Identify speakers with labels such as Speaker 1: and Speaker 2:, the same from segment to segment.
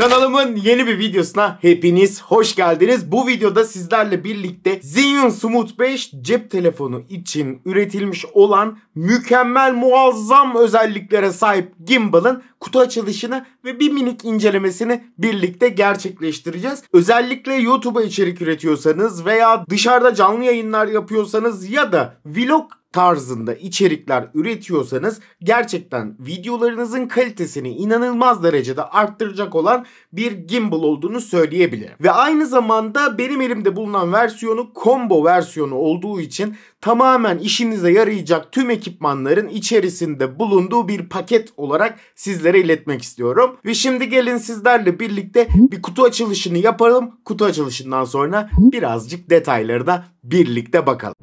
Speaker 1: Kanalımın yeni bir videosuna hepiniz hoş geldiniz. Bu videoda sizlerle birlikte Zion Smooth 5 cep telefonu için üretilmiş olan mükemmel muazzam özelliklere sahip gimbal'ın kutu açılışını ve bir minik incelemesini birlikte gerçekleştireceğiz. Özellikle YouTube'a içerik üretiyorsanız veya dışarıda canlı yayınlar yapıyorsanız ya da vlog tarzında içerikler üretiyorsanız gerçekten videolarınızın kalitesini inanılmaz derecede arttıracak olan bir gimbal olduğunu söyleyebilirim. Ve aynı zamanda benim elimde bulunan versiyonu combo versiyonu olduğu için tamamen işinize yarayacak tüm ekipmanların içerisinde bulunduğu bir paket olarak sizlere iletmek istiyorum. Ve şimdi gelin sizlerle birlikte bir kutu açılışını yapalım. Kutu açılışından sonra birazcık detayları da birlikte bakalım.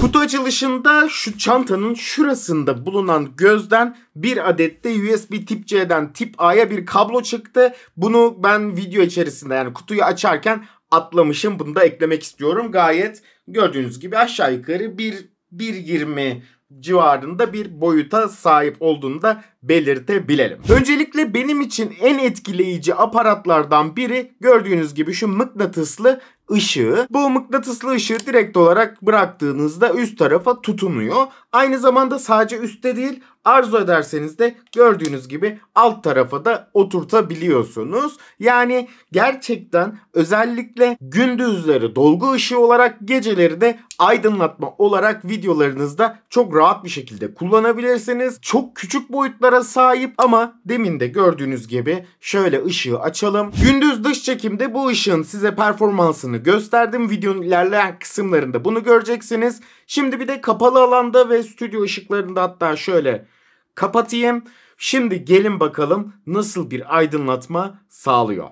Speaker 1: Kutu açılışında şu çantanın şurasında bulunan gözden bir adet de USB tip C'den tip A'ya bir kablo çıktı. Bunu ben video içerisinde yani kutuyu açarken atlamışım. Bunu da eklemek istiyorum. Gayet gördüğünüz gibi aşağı yukarı 1 1.20 civarında bir boyuta sahip olduğunu da belirtebilelim. Öncelikle benim için en etkileyici aparatlardan biri gördüğünüz gibi şu mıknatıslı ışığı bu mıknatıslı ışığı direkt olarak bıraktığınızda üst tarafa tutunuyor. Aynı zamanda sadece üstte değil Arzu ederseniz de gördüğünüz gibi alt tarafa da oturtabiliyorsunuz. Yani gerçekten özellikle gündüzleri dolgu ışığı olarak geceleri de aydınlatma olarak videolarınızda çok rahat bir şekilde kullanabilirsiniz. Çok küçük boyutlara sahip ama demin de gördüğünüz gibi şöyle ışığı açalım. Gündüz dış çekimde bu ışığın size performansını gösterdim. Videonun ilerleyen kısımlarında bunu göreceksiniz. Şimdi bir de kapalı alanda ve stüdyo ışıklarında hatta şöyle kapatayım. Şimdi gelin bakalım nasıl bir aydınlatma sağlıyor.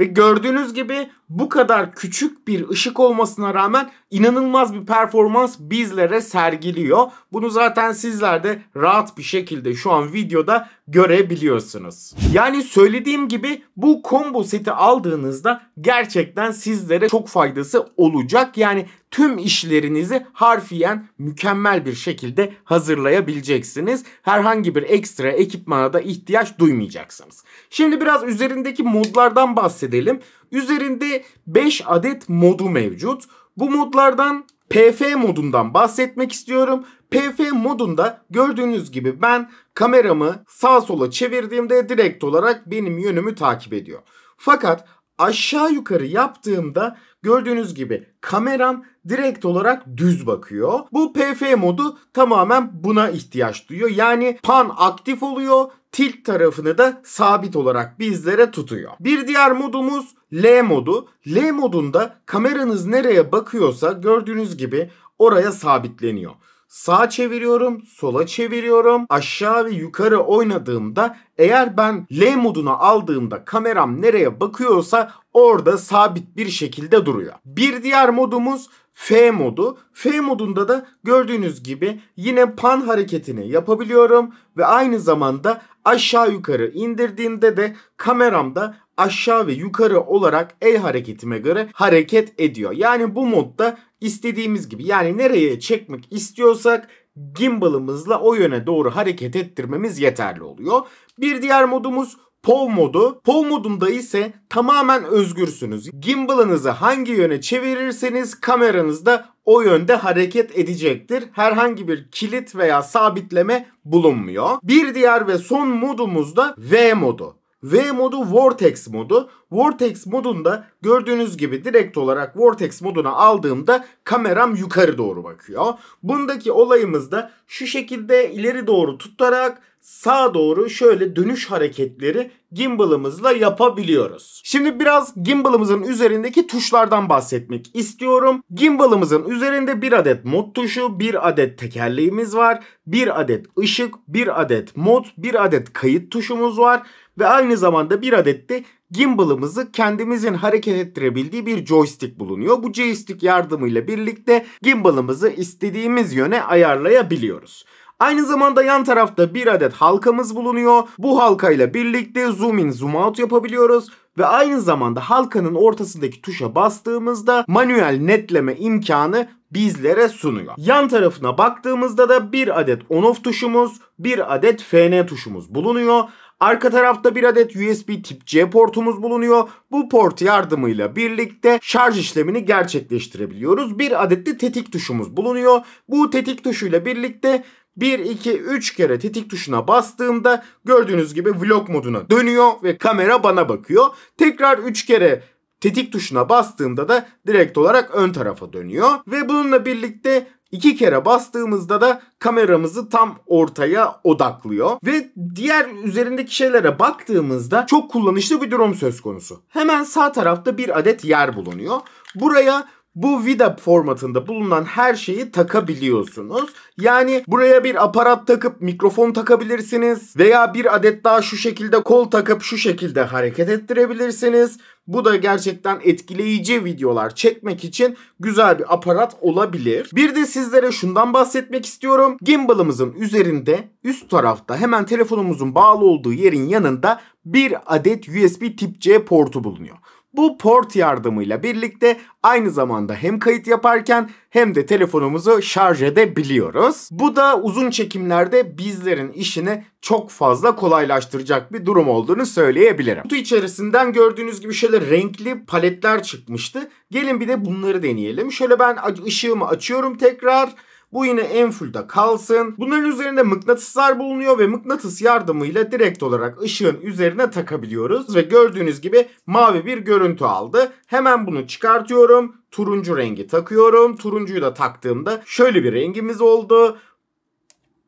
Speaker 1: Ve gördüğünüz gibi bu kadar küçük bir ışık olmasına rağmen inanılmaz bir performans bizlere sergiliyor. Bunu zaten sizler de rahat bir şekilde şu an videoda görebiliyorsunuz. Yani söylediğim gibi bu combo seti aldığınızda gerçekten sizlere çok faydası olacak. Yani tüm işlerinizi harfiyen mükemmel bir şekilde hazırlayabileceksiniz. Herhangi bir ekstra ekipmana da ihtiyaç duymayacaksınız. Şimdi biraz üzerindeki modlardan bahsedelim. Üzerinde 5 adet modu mevcut. Bu modlardan PF modundan bahsetmek istiyorum. PF modunda gördüğünüz gibi ben kameramı sağ sola çevirdiğimde direkt olarak benim yönümü takip ediyor. Fakat aşağı yukarı yaptığımda Gördüğünüz gibi kameram direkt olarak düz bakıyor. Bu PF modu tamamen buna ihtiyaç duyuyor. Yani pan aktif oluyor, tilt tarafını da sabit olarak bizlere tutuyor. Bir diğer modumuz L modu. L modunda kameranız nereye bakıyorsa gördüğünüz gibi oraya sabitleniyor sağa çeviriyorum, sola çeviriyorum, aşağı ve yukarı oynadığımda eğer ben L moduna aldığımda kameram nereye bakıyorsa orada sabit bir şekilde duruyor. Bir diğer modumuz F modu. F modunda da gördüğünüz gibi yine pan hareketini yapabiliyorum ve aynı zamanda aşağı yukarı indirdiğimde de kameramda aşağı ve yukarı olarak el hareketime göre hareket ediyor. Yani bu modda istediğimiz gibi yani nereye çekmek istiyorsak gimbal'ımızla o yöne doğru hareket ettirmemiz yeterli oluyor. Bir diğer modumuz Pov modu. Pov modunda ise tamamen özgürsünüz. Gimbal'ınızı hangi yöne çevirirseniz kameranız da o yönde hareket edecektir. Herhangi bir kilit veya sabitleme bulunmuyor. Bir diğer ve son modumuz da V modu. V modu Vortex modu. Vortex modunda gördüğünüz gibi direkt olarak Vortex moduna aldığımda kameram yukarı doğru bakıyor. Bundaki olayımız da şu şekilde ileri doğru tutarak sağa doğru şöyle dönüş hareketleri gimbalımızla yapabiliyoruz. Şimdi biraz gimbalımızın üzerindeki tuşlardan bahsetmek istiyorum. Gimbalımızın üzerinde bir adet mod tuşu, bir adet tekerleğimiz var, bir adet ışık, bir adet mod, bir adet kayıt tuşumuz var ve aynı zamanda bir adet de gimbal'ımızı kendimizin hareket ettirebildiği bir joystick bulunuyor. Bu joystick yardımıyla birlikte gimbal'ımızı istediğimiz yöne ayarlayabiliyoruz. Aynı zamanda yan tarafta bir adet halkamız bulunuyor. Bu halkayla birlikte zoom in zoom out yapabiliyoruz ve aynı zamanda halkanın ortasındaki tuşa bastığımızda manuel netleme imkanı bizlere sunuyor. Yan tarafına baktığımızda da bir adet on off tuşumuz, bir adet FN tuşumuz bulunuyor. Arka tarafta bir adet USB tip C portumuz bulunuyor. Bu port yardımıyla birlikte şarj işlemini gerçekleştirebiliyoruz. Bir adet de tetik tuşumuz bulunuyor. Bu tetik tuşuyla birlikte 1, 2, 3 kere tetik tuşuna bastığımda gördüğünüz gibi vlog moduna dönüyor ve kamera bana bakıyor. Tekrar 3 kere tetik tuşuna bastığımda da direkt olarak ön tarafa dönüyor. Ve bununla birlikte İki kere bastığımızda da kameramızı tam ortaya odaklıyor. Ve diğer üzerindeki şeylere baktığımızda çok kullanışlı bir durum söz konusu. Hemen sağ tarafta bir adet yer bulunuyor. Buraya bu vida formatında bulunan her şeyi takabiliyorsunuz. Yani buraya bir aparat takıp mikrofon takabilirsiniz veya bir adet daha şu şekilde kol takıp şu şekilde hareket ettirebilirsiniz. Bu da gerçekten etkileyici videolar çekmek için güzel bir aparat olabilir. Bir de sizlere şundan bahsetmek istiyorum. Gimbal'ımızın üzerinde üst tarafta hemen telefonumuzun bağlı olduğu yerin yanında bir adet USB tip C portu bulunuyor. Bu port yardımıyla birlikte aynı zamanda hem kayıt yaparken hem de telefonumuzu şarj edebiliyoruz. Bu da uzun çekimlerde bizlerin işini çok fazla kolaylaştıracak bir durum olduğunu söyleyebilirim. Kutu içerisinden gördüğünüz gibi şöyle renkli paletler çıkmıştı. Gelin bir de bunları deneyelim. Şöyle ben ışığımı açıyorum tekrar. Bu yine enfülde kalsın. Bunların üzerinde mıknatıslar bulunuyor ve mıknatıs yardımıyla direkt olarak ışığın üzerine takabiliyoruz. Ve gördüğünüz gibi mavi bir görüntü aldı. Hemen bunu çıkartıyorum. Turuncu rengi takıyorum. Turuncuyu da taktığımda şöyle bir rengimiz oldu.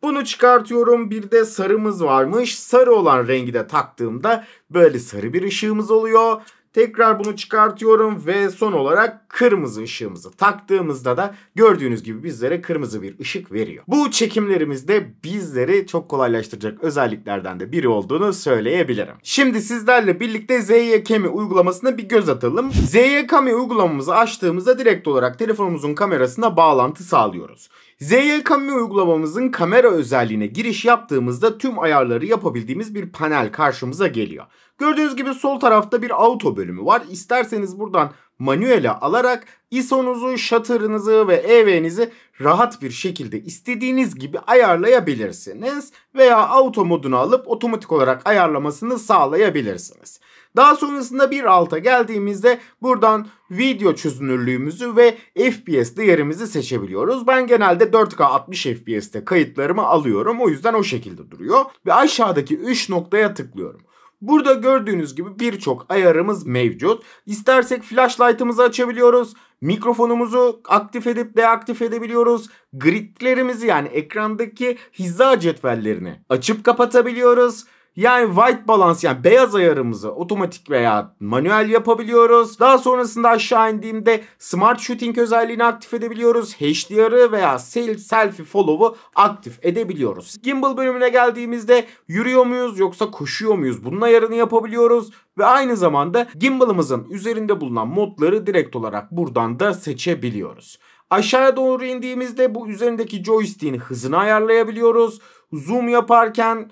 Speaker 1: Bunu çıkartıyorum. Bir de sarımız varmış. Sarı olan rengi de taktığımda böyle sarı bir ışığımız oluyor. Tekrar bunu çıkartıyorum ve son olarak kırmızı ışığımızı taktığımızda da gördüğünüz gibi bizlere kırmızı bir ışık veriyor. Bu çekimlerimizde bizleri çok kolaylaştıracak özelliklerden de biri olduğunu söyleyebilirim. Şimdi sizlerle birlikte ZYKMI uygulamasına bir göz atalım. ZYKMI uygulamamızı açtığımızda direkt olarak telefonumuzun kamerasına bağlantı sağlıyoruz. ZY Kamera uygulamamızın kamera özelliğine giriş yaptığımızda tüm ayarları yapabildiğimiz bir panel karşımıza geliyor. Gördüğünüz gibi sol tarafta bir auto bölümü var. İsterseniz buradan manuele alarak ISO'nuzu, shutter'ınızı ve EV'nizi rahat bir şekilde istediğiniz gibi ayarlayabilirsiniz veya auto modunu alıp otomatik olarak ayarlamasını sağlayabilirsiniz. Daha sonrasında bir alta geldiğimizde buradan video çözünürlüğümüzü ve FPS değerimizi seçebiliyoruz. Ben genelde 4K 60 FPS'te kayıtlarımı alıyorum. O yüzden o şekilde duruyor. Ve aşağıdaki 3 noktaya tıklıyorum. Burada gördüğünüz gibi birçok ayarımız mevcut. İstersek flashlight'ımızı açabiliyoruz. Mikrofonumuzu aktif edip deaktif edebiliyoruz. Gridlerimizi yani ekrandaki hiza cetvellerini açıp kapatabiliyoruz. Yani white balance yani beyaz ayarımızı otomatik veya manuel yapabiliyoruz. Daha sonrasında aşağı indiğimde smart shooting özelliğini aktif edebiliyoruz. HDR'ı veya selfie follow'u aktif edebiliyoruz. Gimbal bölümüne geldiğimizde yürüyor muyuz yoksa koşuyor muyuz? Bunun ayarını yapabiliyoruz ve aynı zamanda gimbal'ımızın üzerinde bulunan modları direkt olarak buradan da seçebiliyoruz. Aşağıya doğru indiğimizde bu üzerindeki joystick'in hızını ayarlayabiliyoruz. Zoom yaparken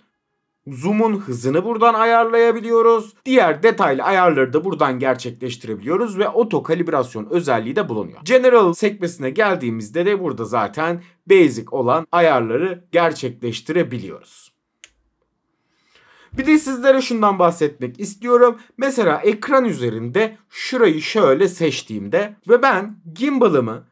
Speaker 1: Zoom'un hızını buradan ayarlayabiliyoruz. Diğer detaylı ayarları da buradan gerçekleştirebiliyoruz ve oto kalibrasyon özelliği de bulunuyor. General sekmesine geldiğimizde de burada zaten basic olan ayarları gerçekleştirebiliyoruz. Bir de sizlere şundan bahsetmek istiyorum. Mesela ekran üzerinde şurayı şöyle seçtiğimde ve ben gimbal'ımı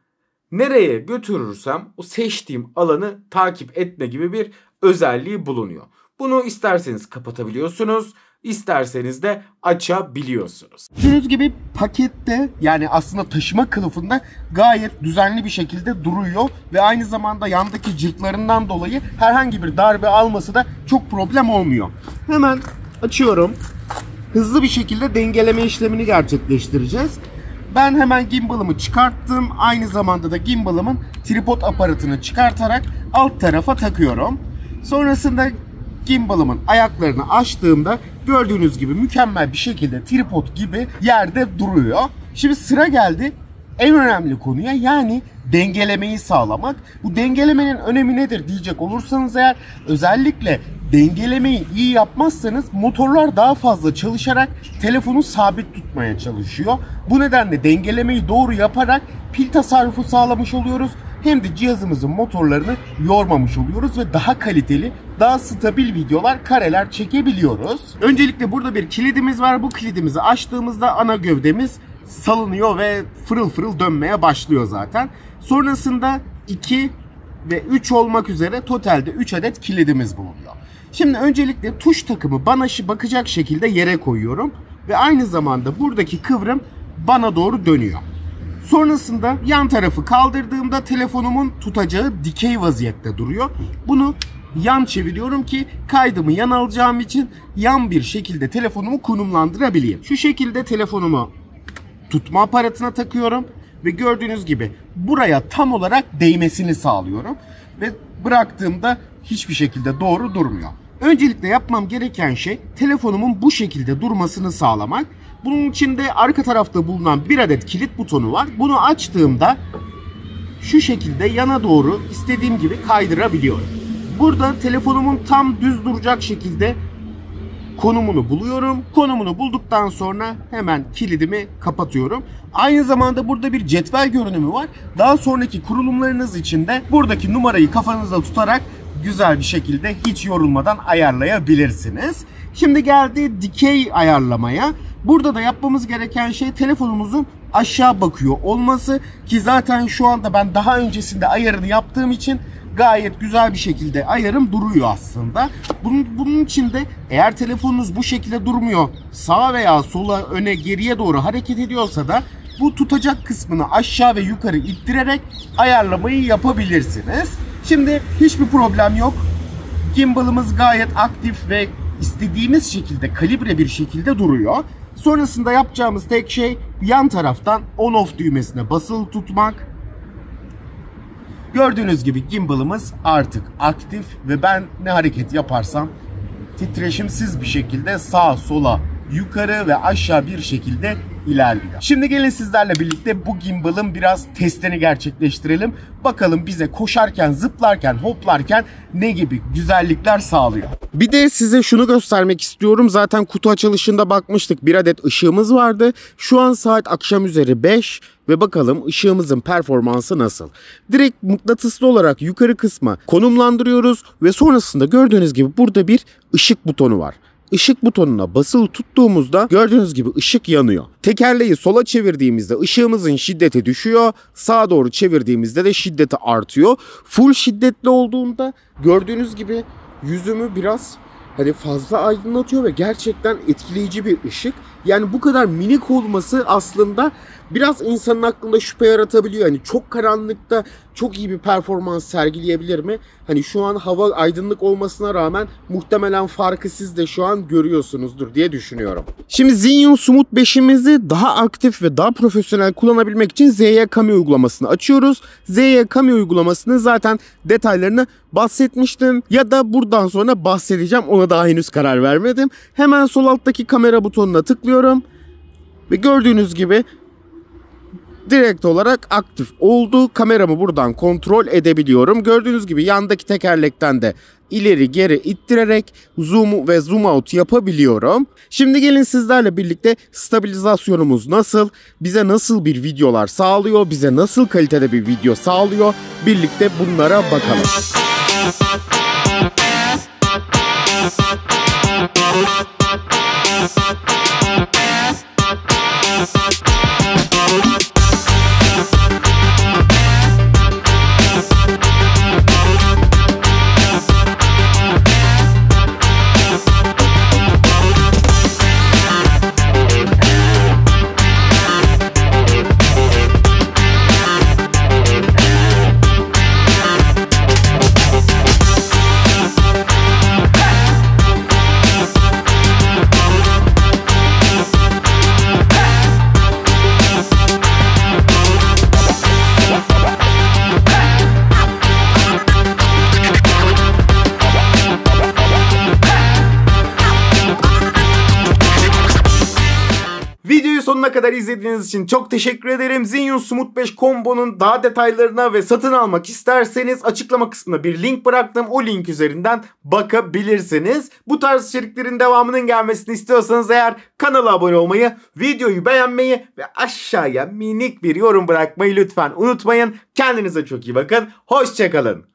Speaker 1: nereye götürürsem o seçtiğim alanı takip etme gibi bir özelliği bulunuyor. Bunu isterseniz kapatabiliyorsunuz. isterseniz de açabiliyorsunuz. Gördüğünüz gibi pakette yani aslında taşıma kılıfında gayet düzenli bir şekilde duruyor ve aynı zamanda yandaki cırtlarından dolayı herhangi bir darbe alması da çok problem olmuyor. Hemen açıyorum. Hızlı bir şekilde dengeleme işlemini gerçekleştireceğiz. Ben hemen gimbalımı çıkarttım. Aynı zamanda da gimbalımın tripod aparatını çıkartarak alt tarafa takıyorum. Sonrasında gimbalımın ayaklarını açtığımda gördüğünüz gibi mükemmel bir şekilde tripod gibi yerde duruyor. Şimdi sıra geldi en önemli konuya yani dengelemeyi sağlamak. Bu dengelemenin önemi nedir diyecek olursanız eğer özellikle dengelemeyi iyi yapmazsanız motorlar daha fazla çalışarak telefonu sabit tutmaya çalışıyor. Bu nedenle dengelemeyi doğru yaparak pil tasarrufu sağlamış oluyoruz hem de cihazımızın motorlarını yormamış oluyoruz ve daha kaliteli, daha stabil videolar, kareler çekebiliyoruz. Öncelikle burada bir kilidimiz var. Bu kilidimizi açtığımızda ana gövdemiz salınıyor ve fırıl fırıl dönmeye başlıyor zaten. Sonrasında 2 ve 3 olmak üzere totalde 3 adet kilidimiz bulunuyor. Şimdi öncelikle tuş takımı bana bakacak şekilde yere koyuyorum ve aynı zamanda buradaki kıvrım bana doğru dönüyor. Sonrasında yan tarafı kaldırdığımda telefonumun tutacağı dikey vaziyette duruyor. Bunu yan çeviriyorum ki kaydımı yan alacağım için yan bir şekilde telefonumu konumlandırabileyim. Şu şekilde telefonumu tutma aparatına takıyorum ve gördüğünüz gibi buraya tam olarak değmesini sağlıyorum ve bıraktığımda hiçbir şekilde doğru durmuyor. Öncelikle yapmam gereken şey telefonumun bu şekilde durmasını sağlamak. Bunun için de arka tarafta bulunan bir adet kilit butonu var. Bunu açtığımda şu şekilde yana doğru istediğim gibi kaydırabiliyorum. Burada telefonumun tam düz duracak şekilde konumunu buluyorum. Konumunu bulduktan sonra hemen kilidimi kapatıyorum. Aynı zamanda burada bir cetvel görünümü var. Daha sonraki kurulumlarınız için de buradaki numarayı kafanızda tutarak güzel bir şekilde hiç yorulmadan ayarlayabilirsiniz. Şimdi geldi dikey ayarlamaya. Burada da yapmamız gereken şey telefonumuzun aşağı bakıyor olması ki zaten şu anda ben daha öncesinde ayarını yaptığım için gayet güzel bir şekilde ayarım duruyor aslında. Bunun, bunun için de eğer telefonunuz bu şekilde durmuyor sağa veya sola öne geriye doğru hareket ediyorsa da bu tutacak kısmını aşağı ve yukarı ittirerek ayarlamayı yapabilirsiniz. Şimdi hiçbir problem yok. Gimbal'ımız gayet aktif ve istediğimiz şekilde kalibre bir şekilde duruyor. Sonrasında yapacağımız tek şey yan taraftan on off düğmesine basılı tutmak. Gördüğünüz gibi gimbal'ımız artık aktif ve ben ne hareket yaparsam titreşimsiz bir şekilde sağa sola yukarı ve aşağı bir şekilde ilerliyor. Şimdi gelin sizlerle birlikte bu gimbal'ın biraz testini gerçekleştirelim. Bakalım bize koşarken, zıplarken, hoplarken ne gibi güzellikler sağlıyor. Bir de size şunu göstermek istiyorum. Zaten kutu açılışında bakmıştık. Bir adet ışığımız vardı. Şu an saat akşam üzeri 5 ve bakalım ışığımızın performansı nasıl. Direkt mıknatıslı olarak yukarı kısma konumlandırıyoruz ve sonrasında gördüğünüz gibi burada bir ışık butonu var ışık butonuna basılı tuttuğumuzda gördüğünüz gibi ışık yanıyor. Tekerleği sola çevirdiğimizde ışığımızın şiddeti düşüyor. Sağa doğru çevirdiğimizde de şiddeti artıyor. Full şiddetli olduğunda gördüğünüz gibi yüzümü biraz hani fazla aydınlatıyor ve gerçekten etkileyici bir ışık. Yani bu kadar minik olması aslında biraz insanın aklında şüphe yaratabiliyor. Yani çok karanlıkta çok iyi bir performans sergileyebilir mi? Hani şu an hava aydınlık olmasına rağmen muhtemelen farkı siz de şu an görüyorsunuzdur diye düşünüyorum. Şimdi Xeon Smooth 5'imizi daha aktif ve daha profesyonel kullanabilmek için ZY Kami uygulamasını açıyoruz. ZY Kami uygulamasını zaten detaylarını bahsetmiştim ya da buradan sonra bahsedeceğim ona daha henüz karar vermedim. Hemen sol alttaki kamera butonuna tıklıyorum. Ve gördüğünüz gibi direkt olarak aktif oldu. Kameramı buradan kontrol edebiliyorum. Gördüğünüz gibi yandaki tekerlekten de ileri geri ittirerek zoom ve zoom out yapabiliyorum. Şimdi gelin sizlerle birlikte stabilizasyonumuz nasıl, bize nasıl bir videolar sağlıyor, bize nasıl kalitede bir video sağlıyor birlikte bunlara bakalım. Müzik Sonuna kadar izlediğiniz için çok teşekkür ederim. Zinyun Smooth 5 kombonun daha detaylarına ve satın almak isterseniz açıklama kısmına bir link bıraktım. O link üzerinden bakabilirsiniz. Bu tarz içeriklerin devamının gelmesini istiyorsanız eğer kanala abone olmayı, videoyu beğenmeyi ve aşağıya minik bir yorum bırakmayı lütfen unutmayın. Kendinize çok iyi bakın. Hoşçakalın.